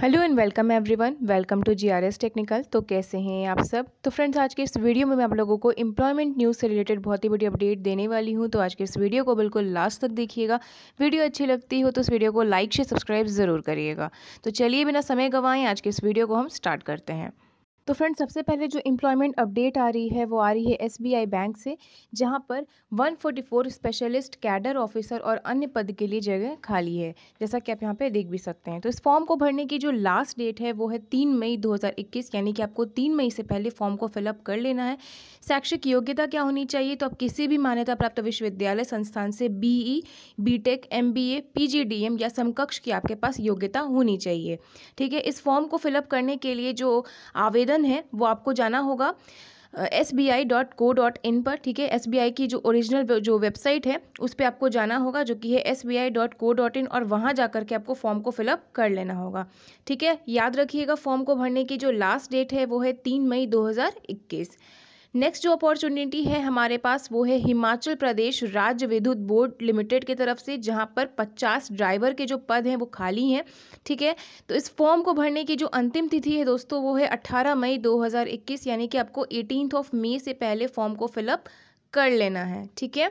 hello and welcome everyone welcome to GRS technical तो कैसे हैं आप सब तो फ्रेंड्स आज के इस वीडियो में मैं आप लोगों को एम्प्लॉयमेंट न्यूज़ से रिलेटेड बहुत ही बड़ी अपडेट देने वाली हूं तो आज के इस वीडियो को बिल्कुल लास्ट तक देखिएगा वीडियो अच्छी लगती हो तो इस वीडियो को लाइक शेयर सब्सक्राइब ज़रूर करिएगा तो चलिए बिना समय गंवाएँ आज के इस वीडियो को हम स्टार्ट करते हैं तो फ्रेंड सबसे पहले जो एम्प्लॉयमेंट अपडेट आ रही है वो आ रही है एसबीआई बैंक से जहाँ पर 144 स्पेशलिस्ट कैडर ऑफिसर और अन्य पद के लिए जगह खाली है जैसा कि आप यहाँ पे देख भी सकते हैं तो इस फॉर्म को भरने की जो लास्ट डेट है वो है तीन मई 2021 यानी कि आपको तीन मई से पहले फॉर्म को फिलअप कर लेना है शैक्षिक योग्यता क्या होनी चाहिए तो आप किसी भी मान्यता प्राप्त विश्वविद्यालय संस्थान से पी जी डी एम या समकक्ष की आपके पास योग्यता होनी चाहिए ठीक है इस फॉर्म को फिलअप करने के लिए जो आवेदन आवेदन है वो आपको जाना होगा S B I dot co dot in पर ठीक है एस बी आई की जो ओरिजिनल जो वेबसाइट है उस पर आपको जाना होगा जो कि है S B I dot co dot in और वहाँ जा करके आपको फॉर्म को फिलअप कर लेना होगा ठीक है याद रखिएगा फॉर्म को भरने की जो लास्ट डेट है वो है तीन मई दो हज़ार इक्कीस नेक्स्ट जो अपॉर्चुनिटी है हमारे पास वो है हिमाचल प्रदेश राज्य विद्युत बोर्ड लिमिटेड की तरफ से जहाँ पर 50 ड्राइवर के जो पद हैं वो खाली हैं ठीक है तो इस फॉर्म को भरने की जो अंतिम तिथि है दोस्तों वो है 18 मई 2021 यानी कि आपको एटीनथ ऑफ मई से पहले फॉर्म को फिलअप कर लेना है ठीक है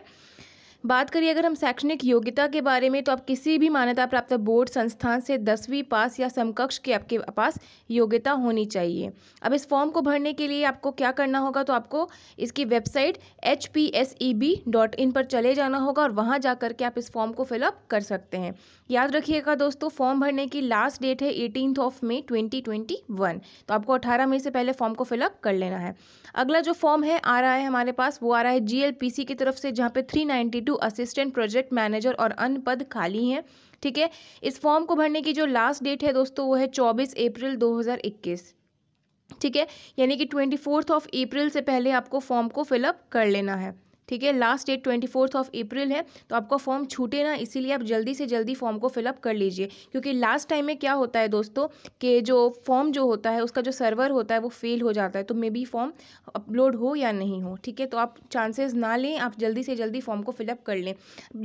बात करिए अगर हम शैक्षणिक योग्यता के बारे में तो आप किसी भी मान्यता प्राप्त बोर्ड संस्थान से दसवीं पास या समकक्ष के आपके पास योग्यता होनी चाहिए अब इस फॉर्म को भरने के लिए आपको क्या करना होगा तो आपको इसकी वेबसाइट एच e पर चले जाना होगा और वहाँ जा करके आप इस फॉर्म को फिलअप कर सकते हैं याद रखिएगा दोस्तों फॉर्म भरने की लास्ट डेट है एटीन ऑफ मे ट्वेंटी तो आपको अठारह मई से पहले फॉर्म को फिलअप कर लेना है अगला जो फॉर्म है आ रहा है हमारे पास वो आ रहा है जी की तरफ से जहाँ पर three two assistant project manager और अन्य पद खाली हैं ठीक है इस फॉर्म को भरने की जो लास्ट डेट है दोस्तों वो है चौबीस अप्रैल दो ठीक है यानी कि ट्वेंटी फोर्थ ऑफ अप्रैल से पहले आपको फॉर्म को फिलअप कर लेना है ठीक है last date twenty fourth of April है तो आपका फॉर्म छूटे ना इसीलिए आप जल्दी से जल्दी फॉर्म को फिलअप कर लीजिए क्योंकि लास्ट टाइम में क्या होता है दोस्तों के जो फॉर्म जो होता है उसका जो सर्वर होता है वो फेल हो जाता है तो मे बी फॉर्म अपलोड हो या नहीं हो ठीक है तो आप चांसेस ना लें आप जल्दी से जल्दी फॉर्म को फिलअप कर लें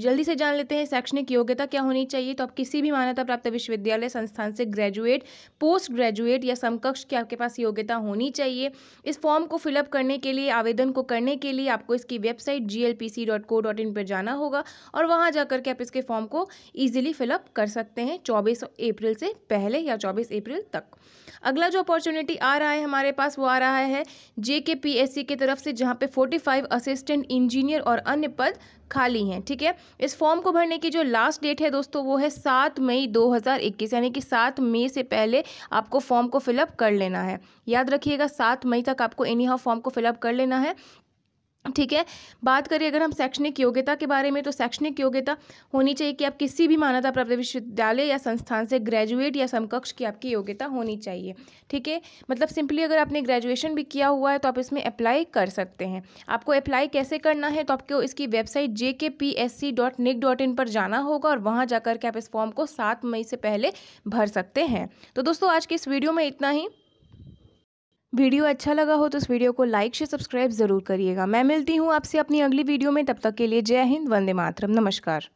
जल्दी से जान लेते हैं शैक्षणिक योग्यता क्या होनी चाहिए तो आप किसी भी मान्यता प्राप्त विश्वविद्यालय संस्थान से ग्रेजुएट पोस्ट ग्रेजुएट या समकक्ष की आपके पास योग्यता होनी चाहिए इस फॉर्म को फिलअप करने के लिए आवेदन को करने के लिए आपको इसकी वेबसाइट वेबसाइट जी पर जाना होगा और वहाँ जा करके आप इसके फॉर्म को ईजिली फिलअप कर सकते हैं चौबीस अप्रैल से पहले या चौबीस अप्रैल तक अगला जो अपॉर्चुनिटी आ रहा है हमारे पास वो आ रहा है जे के पी एस सी की तरफ से जहाँ पे 45 असिस्टेंट इंजीनियर और अन्य पद खाली हैं ठीक है इस फॉर्म को भरने की जो लास्ट डेट है दोस्तों वो है सात मई 2021 यानी कि सात मई से पहले आपको फॉर्म को फिलअप कर लेना है याद रखिएगा सात मई तक आपको एनी हाउ फॉर्म को फिलअप कर लेना है ठीक है बात करें अगर हम शैक्षणिक योग्यता के बारे में तो शैक्षणिक योग्यता होनी चाहिए कि आप किसी भी मान्यता प्राप्त विश्वविद्यालय या संस्थान से ग्रेजुएट या समकक्ष की आपकी योग्यता होनी चाहिए ठीक है मतलब सिंपली अगर आपने ग्रेजुएशन भी किया हुआ है तो आप इसमें अप्लाई कर सकते हैं आपको अप्लाई कैसे करना है तो आपको इसकी website J K P S C dot dot in पर जाना होगा और वहाँ जा के आप इस फॉर्म को सात मई से पहले भर सकते हैं तो दोस्तों आज के इस वीडियो में इतना ही वीडियो अच्छा लगा हो तो इस वीडियो को लाइक शेयर सब्सक्राइब ज़रूर करिएगा मैं मिलती हूँ आपसे अपनी अगली वीडियो में तब तक के लिए जय हिंद वंदे मातरम नमस्कार